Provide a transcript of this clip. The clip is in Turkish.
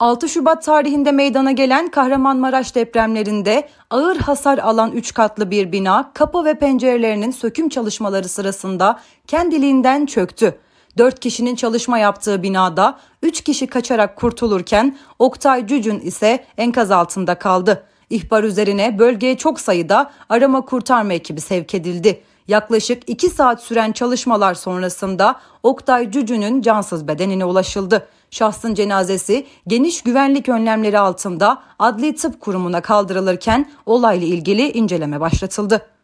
6 Şubat tarihinde meydana gelen Kahramanmaraş depremlerinde ağır hasar alan 3 katlı bir bina kapı ve pencerelerinin söküm çalışmaları sırasında kendiliğinden çöktü. 4 kişinin çalışma yaptığı binada 3 kişi kaçarak kurtulurken Oktay Cücün ise enkaz altında kaldı. İhbar üzerine bölgeye çok sayıda arama kurtarma ekibi sevk edildi. Yaklaşık 2 saat süren çalışmalar sonrasında Oktay Cücü'nün cansız bedenine ulaşıldı. Şahsın cenazesi geniş güvenlik önlemleri altında Adli Tıp Kurumu'na kaldırılırken olayla ilgili inceleme başlatıldı.